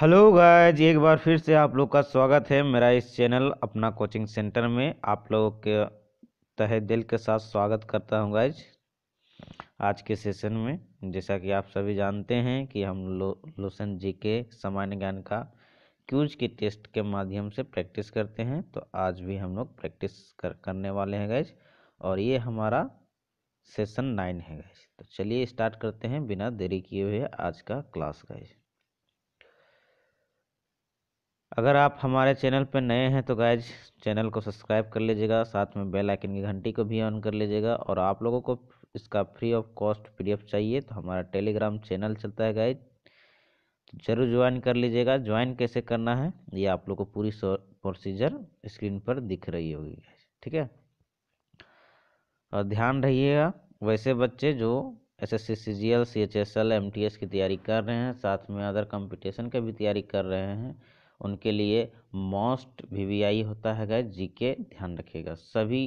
hello guys एक बार फिर से आप लोग का स्वागत है मेरा इस चैनल अपना कोचिंग सेंटर में आप लोगों के तहे दिल के साथ स्वागत करता हूं गाइज आज के सेशन में जैसा कि आप सभी जानते हैं कि हम लो, लोसन जी के सामान्य ज्ञान का क्यूज के टेस्ट के माध्यम से प्रैक्टिस करते हैं तो आज भी हम लोग प्रैक्टिस कर, करने वाले हैं गैज और ये हमारा सेशन नाइन है गैज तो चलिए स्टार्ट करते हैं बिना देरी किए हुए आज का क्लास गैज अगर आप हमारे चैनल पर नए हैं तो गैज चैनल को सब्सक्राइब कर लीजिएगा साथ में बेल आइकन की घंटी को भी ऑन कर लीजिएगा और आप लोगों को इसका फ्री ऑफ कॉस्ट पीडीएफ चाहिए तो हमारा टेलीग्राम चैनल चलता है गाइज तो जरूर ज्वाइन कर लीजिएगा ज्वाइन कैसे करना है ये आप लोग को पूरी प्रोसीजर स्क्रीन पर दिख रही होगी ठीक है और ध्यान रहिएगा वैसे बच्चे जो S S C C G L C H S L M T S की तैयारी कर रहे हैं साथ में अदर कंपटीशन की भी तैयारी कर रहे हैं उनके लिए मोस्ट वी होता है गैस जीके ध्यान रखिएगा सभी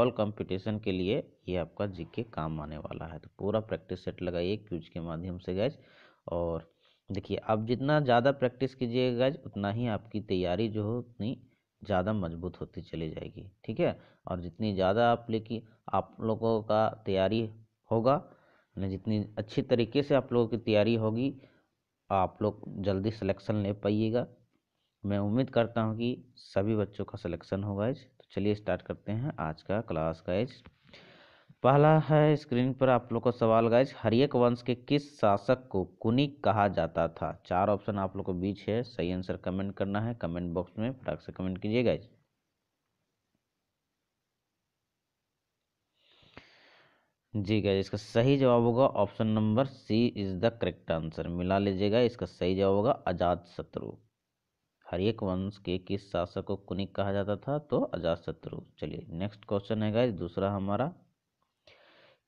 ऑल कंपटीशन के लिए ये आपका जीके काम आने वाला है तो पूरा प्रैक्टिस सेट लगाइए क्यूज के माध्यम से गैज और देखिए आप जितना ज़्यादा प्रैक्टिस कीजिएगा गैज उतना ही आपकी तैयारी जो हो उतनी ज़्यादा मजबूत होती चली जाएगी ठीक है और जितनी ज़्यादा आप लेकिन आप लोगों का तैयारी होगा यानी जितनी अच्छी तरीके से आप लोगों की तैयारी होगी आप लोग जल्दी सिलेक्शन ले पाइएगा मैं उम्मीद करता हूँ कि सभी बच्चों का सिलेक्शन होगा इस तो चलिए स्टार्ट करते हैं आज का क्लास का इस पहला है स्क्रीन पर आप लोग का सवाल गाइज हरियक वंश के किस शासक को कुनिक कहा जाता था चार ऑप्शन आप लोग को बीच है सही आंसर कमेंट करना है कमेंट बॉक्स में फटाक से कमेंट कीजिए गाइज जी गाइज इसका सही जवाब होगा option number C is the correct answer मिला लीजिएगा इसका सही जवाब होगा अजात शत्रु हरियक वंश के किस शासक को कुनिक कहा जाता था तो अजातशत्रु चलिए नेक्स्ट क्वेश्चन है गाइज दूसरा हमारा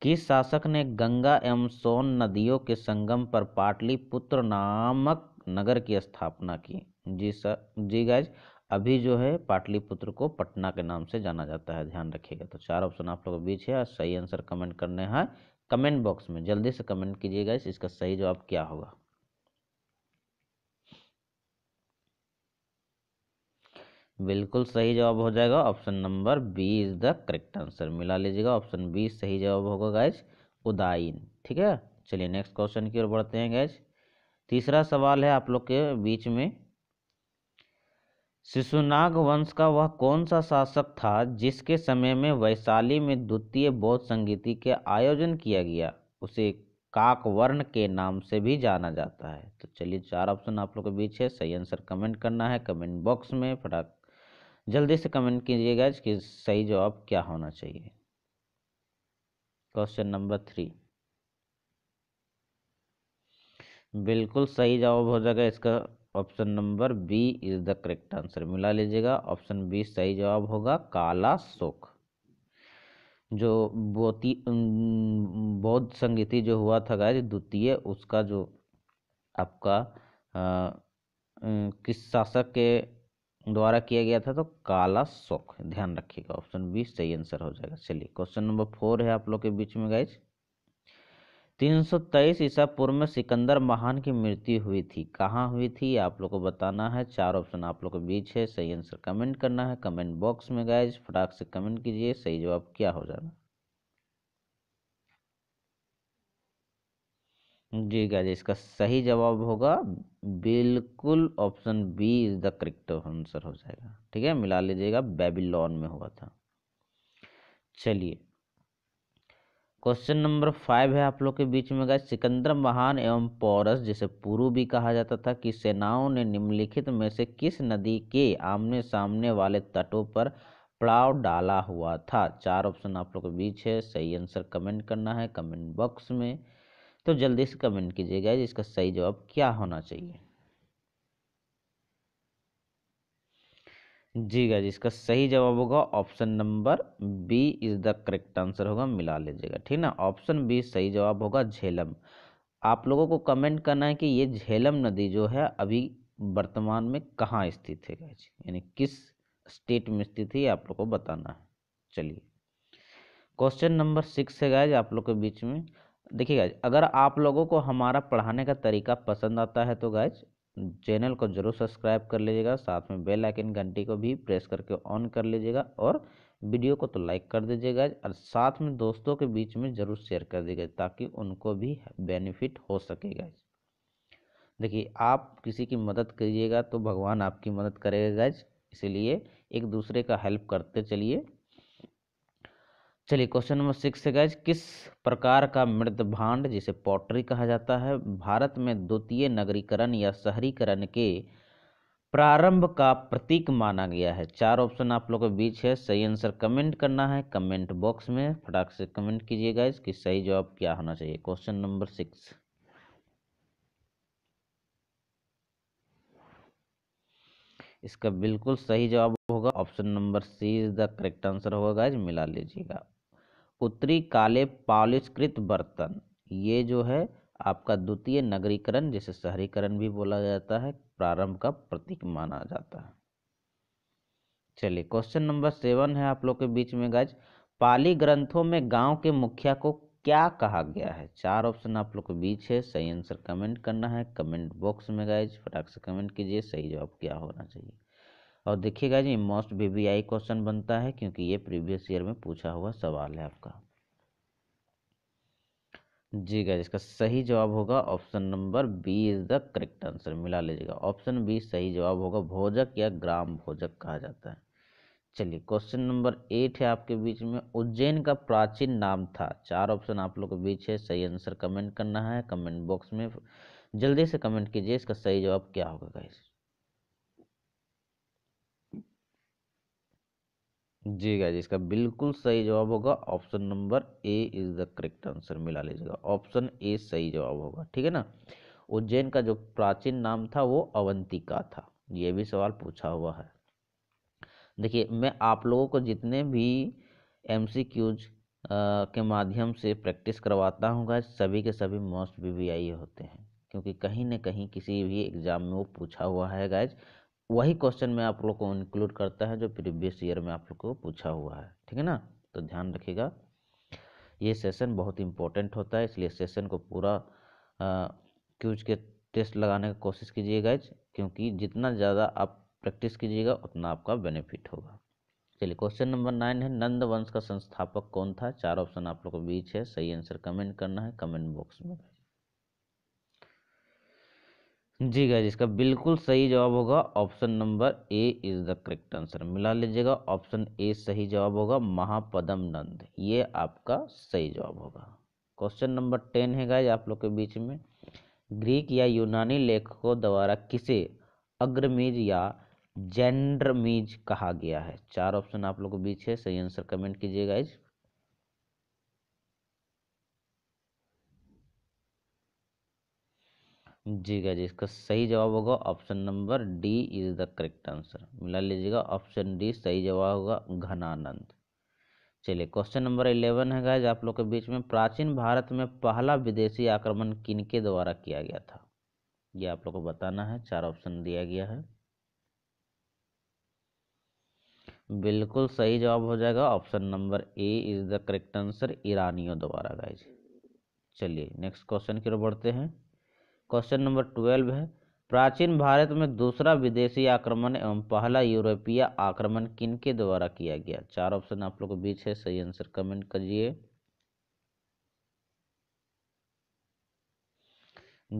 किस शासक ने गंगा एवं सोन नदियों के संगम पर पाटलिपुत्र नामक नगर की स्थापना की जी सर जी गाइज अभी जो है पाटलिपुत्र को पटना के नाम से जाना जाता है ध्यान रखिएगा तो चार ऑप्शन आप लोगों के बीच है सही आंसर कमेंट करने हैं कमेंट बॉक्स में जल्दी से कमेंट कीजिएगा इसका सही जवाब क्या होगा बिल्कुल सही जवाब हो जाएगा option number B is the correct answer मिला लीजिएगा ऑप्शन बी सही जवाब होगा गैज उदाइन ठीक है चलिए नेक्स्ट क्वेश्चन की ओर बढ़ते हैं गैज तीसरा सवाल है आप लोग के बीच में शिशुनाग वंश का वह कौन सा शासक था जिसके समय में वैशाली में द्वितीय बौद्ध संगीति के आयोजन किया गया उसे काकवर्ण के नाम से भी जाना जाता है तो चलिए चार ऑप्शन आप लोग के बीच है सही आंसर कमेंट करना है कमेंट बॉक्स में फटाक जल्दी से कमेंट कीजिएगा कि सही जवाब क्या होना चाहिए क्वेश्चन नंबर थ्री बिल्कुल सही जवाब हो जाएगा इसका option number B is the correct answer मिला लीजिएगा ऑप्शन बी सही जवाब होगा काला शोक जो बोती बौद्ध संगीति जो हुआ था गाय द्वितीय उसका जो आपका आ, किस शासक के द्वारा किया गया था तो काला शोक ध्यान रखिएगा ऑप्शन बी सही आंसर हो जाएगा चलिए क्वेश्चन नंबर फोर है आप लोग के बीच में गाइज 323 ईसा पूर्व में सिकंदर महान की मृत्यु हुई थी कहाँ हुई थी आप लोग को बताना है चार ऑप्शन आप लोग के बीच है सही आंसर कमेंट करना है कमेंट बॉक्स में गाइज फटाक से कमेंट कीजिए सही जवाब क्या हो जाना जी गाइज इसका सही जवाब होगा बिल्कुल option B is the correct answer हो जाएगा ठीक है मिला लीजिएगा बेबीलोन में हुआ था चलिए क्वेश्चन नंबर फाइव है आप लोग के बीच में गए सिकंदर महान एवं पौरस जिसे पुरु भी कहा जाता था कि सेनाओं ने निम्नलिखित में से किस नदी के आमने सामने वाले तटों पर पड़ाव डाला हुआ था चार ऑप्शन आप लोग के बीच है सही आंसर कमेंट करना है कमेंट बॉक्स में तो जल्दी से कमेंट कीजिएगा इसका सही जवाब क्या होना चाहिए जी गाइज इसका सही जवाब होगा option number B is the correct answer होगा मिला लीजिएगा ठीक ना ऑप्शन बी सही जवाब होगा झेलम आप लोगों को कमेंट करना है कि ये झेलम नदी जो है अभी वर्तमान में कहाँ स्थित है गाइज यानी किस स्टेट में स्थित है ये आप लोग को बताना है चलिए क्वेश्चन नंबर सिक्स है गाइज आप लोग के बीच में देखिए गाइज अगर आप लोगों को हमारा पढ़ाने का तरीका पसंद आता है तो गाइज चैनल को जरूर सब्सक्राइब कर लीजिएगा साथ में बेल आइकन घंटी को भी प्रेस करके ऑन कर लीजिएगा और वीडियो को तो लाइक कर दीजिएगा और साथ में दोस्तों के बीच में ज़रूर शेयर कर दीजिएगा ताकि उनको भी बेनिफिट हो सकेगा देखिए आप किसी की मदद करिएगा तो भगवान आपकी मदद करेगा गाइज इसीलिए एक दूसरे का हेल्प करते चलिए चलिए क्वेश्चन नंबर सिक्स से गैज किस प्रकार का मृद भांड जिसे पॉटरी कहा जाता है भारत में द्वितीय नगरीकरण या शहरीकरण के प्रारंभ का प्रतीक माना गया है चार ऑप्शन आप लोगों के बीच है सही आंसर कमेंट करना है कमेंट बॉक्स में फटाक से कमेंट कीजिए गैज कि सही जवाब क्या होना चाहिए क्वेश्चन नंबर सिक्स इसका बिल्कुल सही जवाब होगा option number C is the correct answer होगा गाइज मिला लीजिएगा उत्तरी काले पॉलिशकृत बर्तन ये जो है आपका द्वितीय नगरीकरण जिसे शहरीकरण भी बोला जाता है प्रारंभ का प्रतीक माना जाता है चलिए क्वेश्चन नंबर सेवन है आप लोग के बीच में गज पाली ग्रंथों में गांव के मुखिया को क्या कहा गया है चार ऑप्शन आप लोग के बीच है सही आंसर कमेंट करना है कमेंट बॉक्स में गाइज फटाक से कमेंट कीजिए सही जवाब क्या होना चाहिए और देखिएगा जी मोस्ट बीबीआई क्वेश्चन बनता है क्योंकि ये प्रीवियस ईयर में पूछा हुआ सवाल है आपका जी गाइज इसका सही जवाब होगा option number B is the correct answer मिला लीजिएगा ऑप्शन बी सही जवाब होगा भोजक या ग्राम भोजक कहा जाता है चलिए क्वेश्चन नंबर एट है आपके बीच में उज्जैन का प्राचीन नाम था चार ऑप्शन आप लोग के बीच है सही आंसर कमेंट करना है कमेंट बॉक्स में जल्दी से कमेंट कीजिए इसका सही जवाब क्या होगा गाइज जी गाइज इसका बिल्कुल सही जवाब होगा option number A is the correct answer मिला लीजिएगा ऑप्शन ए सही जवाब होगा ठीक है ना उज्जैन का जो प्राचीन नाम था वो अवंतिका था ये भी सवाल पूछा हुआ है देखिए मैं आप लोगों को जितने भी एम के माध्यम से प्रैक्टिस करवाता हूँ गाइज सभी के सभी मोस्ट वी होते हैं क्योंकि कहीं ना कहीं किसी भी एग्ज़ाम में वो पूछा हुआ है गाइज वही क्वेश्चन में आप लोग को इंक्लूड करता है जो प्रीवियस ईयर में आप लोग को पूछा हुआ है ठीक है ना तो ध्यान रखिएगा ये सेशन बहुत इंपॉर्टेंट होता है इसलिए सेशन को पूरा क्यूज के टेस्ट लगाने की कोशिश कीजिएगा क्योंकि जितना ज़्यादा आप प्रैक्टिस कीजिएगा उतना आपका बेनिफिट होगा चलिए क्वेश्चन नंबर नाइन है नंद वंश का संस्थापक कौन था चार ऑप्शन आप लोग के बीच है सही आंसर कमेंट करना है कमेंट बॉक्स में जी गाइज इसका बिल्कुल सही जवाब होगा option number A is the correct answer मिला लीजिएगा ऑप्शन ए सही जवाब होगा महापदम नंद ये आपका सही जवाब होगा क्वेश्चन नंबर टेन है गाइज आप लोग के बीच में ग्रीक या यूनानी लेखकों द्वारा किसे अग्रमीज या जेंड्रमीज कहा गया है चार ऑप्शन आप लोग के बीच है सही आंसर कमेंट कीजिए गाइज जी क्या जी इसका सही जवाब होगा option number D is the correct answer मिला लीजिएगा ऑप्शन डी सही जवाब होगा घनानंद चलिए क्वेश्चन नंबर इलेवन है गाइज आप लोग के बीच में प्राचीन भारत में पहला विदेशी आक्रमण किनके द्वारा किया गया था ये आप लोग को बताना है चार ऑप्शन दिया गया है बिल्कुल सही जवाब हो जाएगा option number A is the correct answer ईरानियों द्वारा गाइज चलिए नेक्स्ट क्वेश्चन की ओर बढ़ते हैं क्वेश्चन नंबर ट्वेल्व है प्राचीन भारत में दूसरा विदेशी आक्रमण एवं पहला यूरोपीय आक्रमण किन के द्वारा किया गया चार ऑप्शन आप लोगों के बीच है सही आंसर कमेंट करिए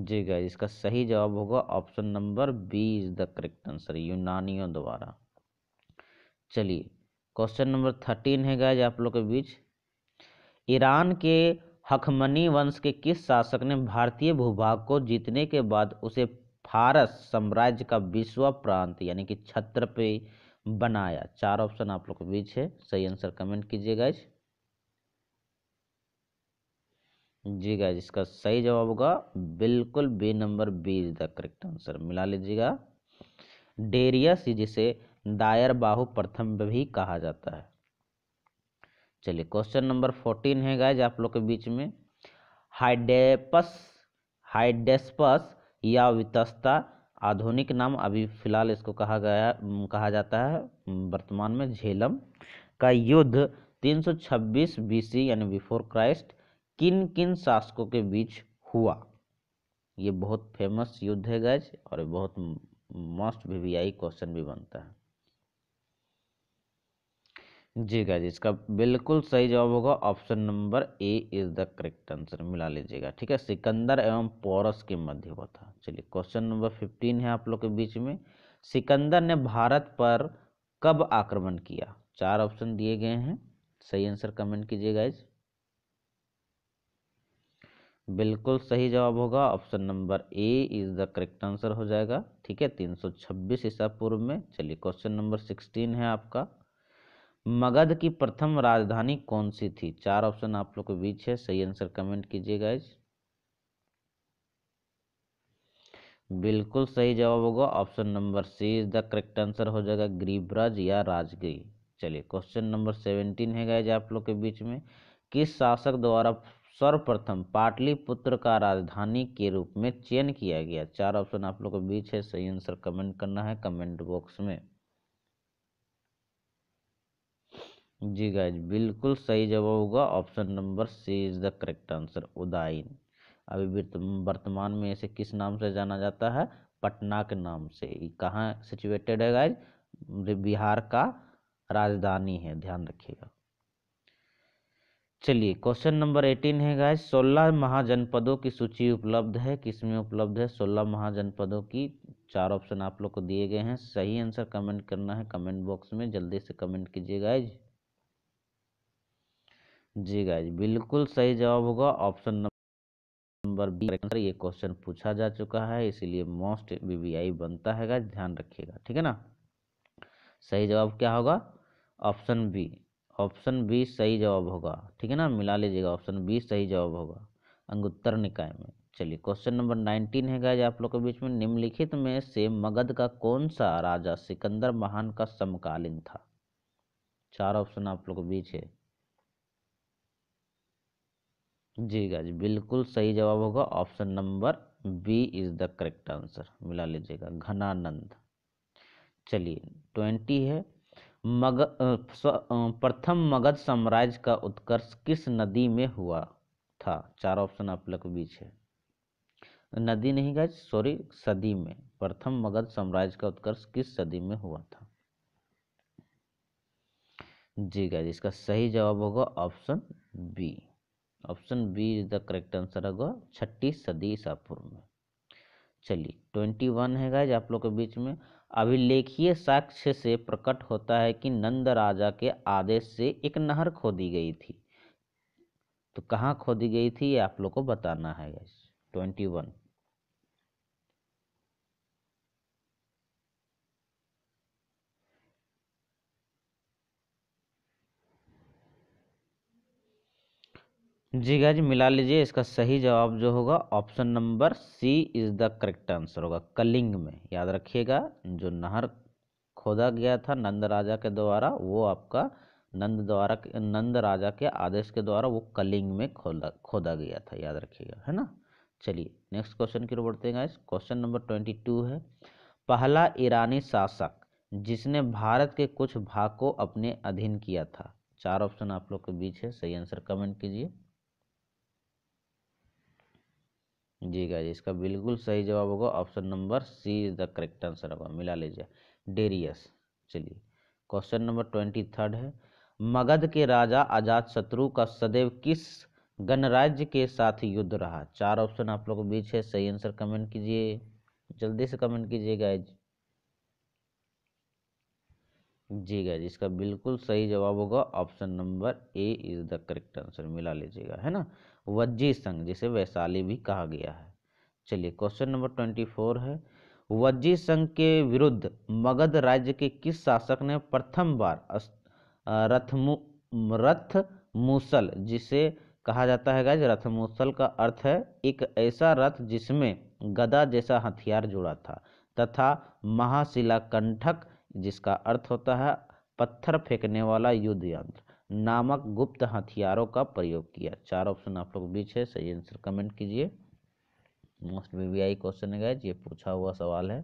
जी गाय इसका सही जवाब होगा option number B is the correct answer यूनानियों द्वारा चलिए क्वेश्चन नंबर थर्टीन है गाय आप लोगों के बीच ईरान के हखमनी वंश के किस शासक ने भारतीय भूभाग को जीतने के बाद उसे फारस साम्राज्य का विश्व प्रांत यानी कि छत्र पे बनाया चार ऑप्शन आप लोग के बीच है सही आंसर कमेंट कीजिएगा इस जी गाइज इसका सही जवाब होगा बिल्कुल B number B is the correct answer मिला लीजिएगा डेरियस जिसे दायर बाहु प्रथम भी कहा जाता है चलिए क्वेश्चन नंबर फोर्टीन है गाइज आप लोग के बीच में हाइडेपस हाइडेस्पस या वितस्ता आधुनिक नाम अभी फिलहाल इसको कहा गया कहा जाता है वर्तमान में झेलम का युद्ध 326 बीसी यानी बिफोर क्राइस्ट किन किन शासकों के बीच हुआ ये बहुत फेमस युद्ध है गैज और बहुत मोस्ट वी क्वेश्चन भी बनता है जी गाइज इसका बिल्कुल सही जवाब होगा option number A is the correct answer मिला लीजिएगा ठीक है सिकंदर एवं पोरस के मध्य हुआ था चलिए क्वेश्चन नंबर फिफ्टीन है आप लोग के बीच में सिकंदर ने भारत पर कब आक्रमण किया चार ऑप्शन दिए गए हैं सही आंसर कमेंट कीजिए गाइज बिल्कुल सही जवाब होगा option number A is the correct answer हो जाएगा ठीक है तीन सौ छब्बीस ईसा पूर्व में चलिए क्वेश्चन नंबर सिक्सटीन है आपका मगध की प्रथम राजधानी कौन सी थी चार ऑप्शन आप लोग के बीच है सही आंसर कमेंट कीजिएगा इस बिल्कुल सही जवाब होगा option number C is the correct answer हो जाएगा ग्रीब्रज या राजगिरी चलिए क्वेश्चन नंबर सेवेंटीन है गाइज आप लोग के बीच में किस शासक द्वारा सर्वप्रथम पाटलिपुत्र का राजधानी के रूप में चयन किया गया चार ऑप्शन आप लोग के बीच है सही आंसर कमेंट करना है कमेंट बॉक्स में जी गाइज बिल्कुल सही जवाब होगा option number C is the correct answer Udayin अभी वर्तमान में इसे किस नाम से जाना जाता है पटना के नाम से कहाँ सिचुएटेड है गाइज बिहार का राजधानी है ध्यान रखिएगा चलिए क्वेश्चन नंबर एटीन है गाइज सोलह महाजनपदों की सूची उपलब्ध है किसमें उपलब्ध है सोलह महाजनपदों की चार ऑप्शन आप लोग को दिए गए हैं सही आंसर कमेंट करना है कमेंट बॉक्स में जल्दी से कमेंट कीजिए गाइज जी गाइज बिल्कुल सही जवाब होगा ऑप्शन नंबर बी ये क्वेश्चन पूछा जा चुका है इसीलिए मोस्ट बीबीआई बनता है गाइज ध्यान रखिएगा ठीक है ना सही जवाब क्या होगा ऑप्शन बी ऑप्शन बी सही जवाब होगा ठीक है ना मिला लीजिएगा ऑप्शन बी सही जवाब होगा अंगुत्तर निकाय में चलिए क्वेश्चन नंबर नाइनटीन है गाइज आप लोग के बीच में निम्नलिखित में से मगध का कौन सा राजा सिकंदर महान का समकालीन था चार ऑप्शन आप लोग के बीच है जी गाज बिल्कुल सही जवाब होगा option number B is the correct answer मिला लीजिएगा घनानंद चलिए ट्वेंटी है मग प्रथम मगध साम्राज्य का उत्कर्ष किस नदी में हुआ था चार ऑप्शन आप लोग बीच है नदी नहीं गाज सॉरी सदी में प्रथम मगध साम्राज्य का उत्कर्ष किस सदी में हुआ था जी गाज इसका सही जवाब होगा option B option B is the correct answer होगा छठी सदी ईसापुर में चलिए ट्वेंटी वन है गाइज आप लोग के बीच में अभिलेखीय साक्ष्य से प्रकट होता है कि नंद राजा के आदेश से एक नहर खोदी गई थी तो कहाँ खोदी गई थी ये आप लोग को बताना है गाइज ट्वेंटी वन जी जी मिला लीजिए इसका सही जवाब जो होगा option number C is the correct answer होगा कलिंग में याद रखिएगा जो नहर खोदा गया था नंद राजा के द्वारा वो आपका नंद द्वारा नंद राजा के आदेश के द्वारा वो कलिंग में खोदा खोदा गया था याद रखिएगा है ना चलिए नेक्स्ट क्वेश्चन की ओर बढ़ते हैं guys question number twenty two है पहला ईरानी शासक जिसने भारत के कुछ भाग को अपने अधीन किया था चार ऑप्शन आप लोग के बीच है सही आंसर कमेंट कीजिए जी गाइज इसका बिल्कुल सही जवाब होगा option number C is the correct answer होगा मिला लीजिए डेरियस चलिए क्वेश्चन नंबर ट्वेंटी थर्ड है मगध के राजा आजाद शत्रु का सदैव किस गणराज्य के साथ युद्ध रहा चार ऑप्शन आप लोगों के बीच है सही आंसर कमेंट कीजिए जल्दी से कमेंट कीजिए गाइज जी गैज इसका बिल्कुल सही जवाब होगा option number A is the correct answer मिला लीजिएगा है ना वज्जी संघ जिसे वैशाली भी कहा गया है चलिए क्वेश्चन नंबर ट्वेंटी फोर है वज्जी संघ के विरुद्ध मगध राज्य के किस शासक ने प्रथम बार रथमु रथ मूसल जिसे कहा जाता है गाइज रथ मूसल का अर्थ है एक ऐसा रथ जिसमें गदा जैसा हथियार जुड़ा था तथा महाशिला कंठक जिसका अर्थ होता है पत्थर फेंकने वाला युद्ध यंत्र नामक गुप्त हथियारों का प्रयोग किया चार ऑप्शन आप लोग बीच है सही आंसर कमेंट कीजिए मोस्ट बीबीआई क्वेश्चन है गाइज ये पूछा हुआ सवाल है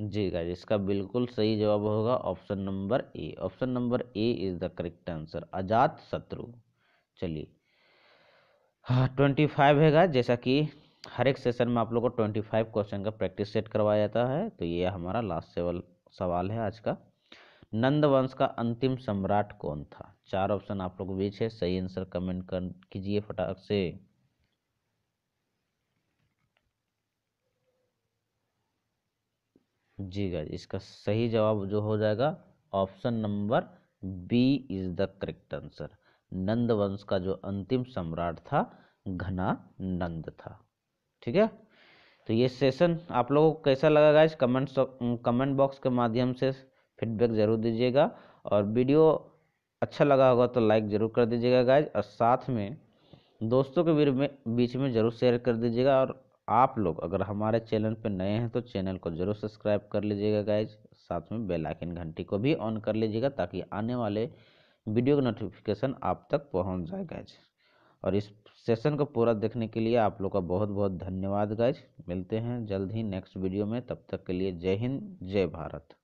जी गाइज इसका बिल्कुल सही जवाब होगा option number A option number A is the correct answer Ajatashatru चलिए हाँ ट्वेंटी फाइव है जैसा कि हर एक सेशन में आप लोग को ट्वेंटी फाइव क्वेश्चन का प्रैक्टिस सेट करवाया जाता है तो ये हमारा लास्ट सेवल सवाल है आज का नंद वंश का अंतिम सम्राट कौन था चार ऑप्शन आप लोग बीच है सही आंसर कमेंट कर कीजिए फटाक से जी गाइज इसका सही जवाब जो हो जाएगा option number B is the correct answer Nanda वंश का जो अंतिम सम्राट था घना नंद था ठीक है तो ये सेशन आप लोगों को कैसा लगा गाइस कमेंट कमेंट बॉक्स के माध्यम से फीडबैक ज़रूर दीजिएगा और वीडियो अच्छा लगा होगा तो लाइक ज़रूर कर दीजिएगा गाइज और साथ में दोस्तों के में, बीच में ज़रूर शेयर कर दीजिएगा और आप लोग अगर हमारे चैनल पर नए हैं तो चैनल को ज़रूर सब्सक्राइब कर लीजिएगा गाइज साथ में बेल आइकन घंटी को भी ऑन कर लीजिएगा ताकि आने वाले वीडियो का नोटिफिकेशन आप तक पहुंच जाए गाइज और इस सेशन को पूरा देखने के लिए आप लोग का बहुत बहुत धन्यवाद गाइज मिलते हैं जल्द ही नेक्स्ट वीडियो में तब तक के लिए जय हिंद जय भारत